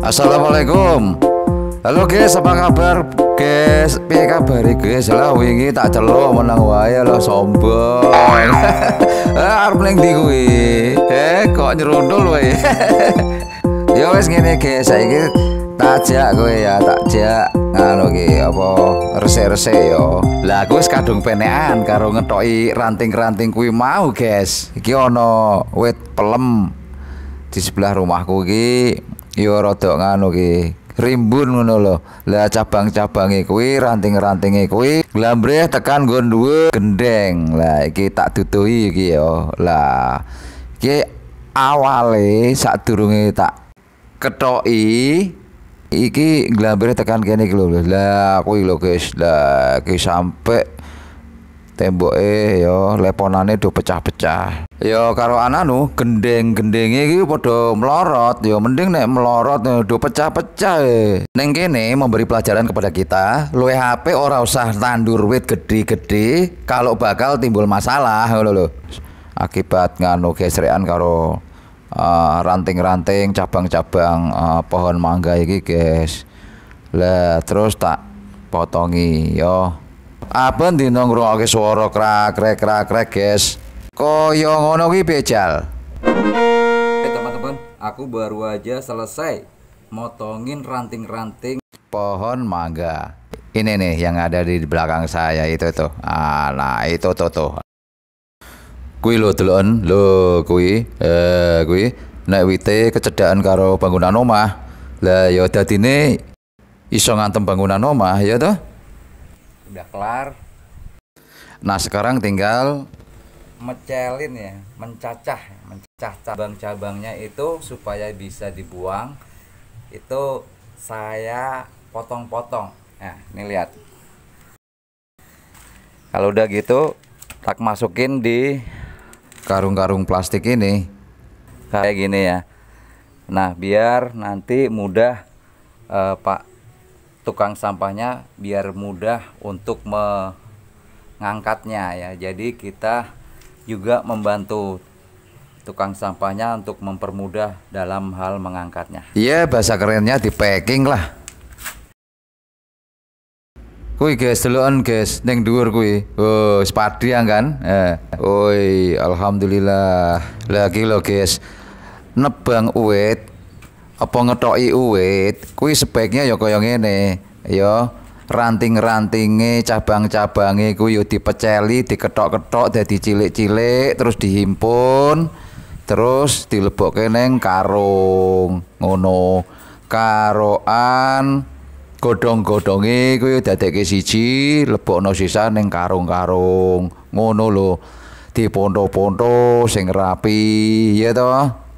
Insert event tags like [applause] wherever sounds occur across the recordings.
Assalamualaikum Halo guys apa kabar guys piye kabar guys lah wingi tak celuk menang wae lah sombong [laughs] eh, arep ning ndi kuwi eh kok nyerundul wae [laughs] Yo ya, wis ngene guys saiki jak kowe ya jak ngono ki apa rese rese yo ya. lah aku wis kadung penean karo ngetoki ranting-ranting kuwi mau guys iki ono wit pelem di sebelah rumahku iki Yo, iya, rada nganu ki rimbun ngono lho lah cabang-cabange kuwi ranting-rantinge kuwi glambreh tekan nggon dhuwur gendeng lah iki tak duduhi iki ya lah iki awale sadurunge tak ketoki iki glambreh tekan kene iki lho lah kuwi lho guys lah iki sampe temboke yo ya, leponane do pecah-pecah. Yo ya, karo ananu gendeng-gendenge iki padha melorot yo ya, mending nek melorot do pecah-pecah e. Neng kene memberi pelajaran kepada kita, luwe HP ora usah tandur wit gede-gede kalau bakal timbul masalah lo lo Akibat nganu gesrekan karo uh, ranting-ranting, cabang-cabang uh, pohon mangga iki, guys. Lah terus tak potongi yo oke suara krak swara krak krakrek, guys. Kaya ngono ki bejal. Oke, teman-teman, aku baru aja selesai motongin ranting-ranting pohon mangga. Ini nih yang ada di belakang saya itu tuh. Ah, nah itu tuh tuh. Kui lo telon lo kui, eh kui nek wite kecedaan karo bangunan omah. Lah yaudah dini iso ngantem bangunan omah ya tuh udah kelar nah sekarang tinggal mecelin ya mencacah mencacah cabang-cabangnya itu supaya bisa dibuang itu saya potong-potong nah ini lihat kalau udah gitu tak masukin di karung-karung plastik ini kayak gini ya nah biar nanti mudah uh, pak tukang sampahnya biar mudah untuk mengangkatnya ya. Jadi kita juga membantu tukang sampahnya untuk mempermudah dalam hal mengangkatnya. Iya, yeah, bahasa kerennya di packing lah. Kui guys, telon, guys, neng dhuwur kui. Oh, yang kan? Eh. Oi, alhamdulillah. Lagi lo guys. Nebang uwet apa ngetoki uwit kuwi sebaiknya ya kaya ngene ya ranting-rantinge cabang-cabange kuwi ya dipeceli diketok-ketok dadi cilik-cilik terus dihimpun terus dilebokke ning karung ngono karoan godhong-godhonge kuwi dadekke siji lebokno sisa ning karung-karung ngono lho dipondo-pondo sing rapi ya toh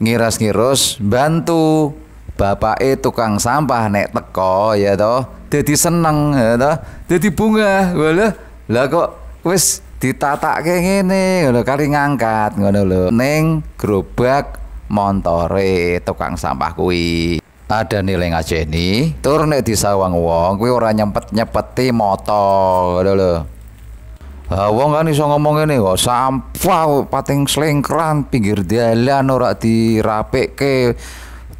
ngiras ngiras bantu bapak e tukang sampah nek teko ya toh jadi seneng ya toh jadi bunga wala lah kok wis ditata kayak gini ngono kali ngangkat ngono lo neng gerobak montore tukang sampah kui ada nilai ngajeni tur di sawang wong kui orang nyempet nyepeti motor ngono lho Ah, wong kan iso ngomong ngene kok sampah pating slengkran pinggir dalan ora dirapikke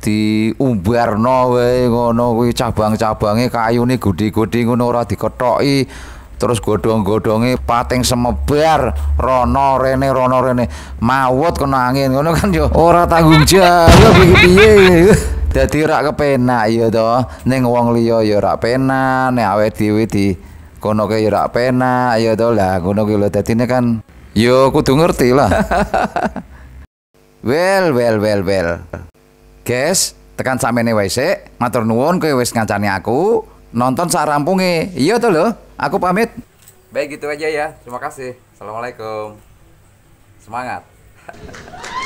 diumbarno wae ngono kuwi cabang-cabange kayune gudi-gudi ngono ora dikethoki terus godhong-godhonge pating semebar rono rene rono rene mawut kena angin ngono kan yo ora tanggung jawab iki piye dadi ora kepenak ya to ning wong liya ya rak penak nek awake dhewe di kono ke ya rak penak ya to lah ngono ki lho dadine kan yo kudu ngerti lah [laughs] well well well well guys tekan sampeyan wae sik matur nuwun kowe wis ngancani aku nonton sak rampunge iya to lho aku pamit baik gitu aja ya terima kasih assalamualaikum semangat [laughs]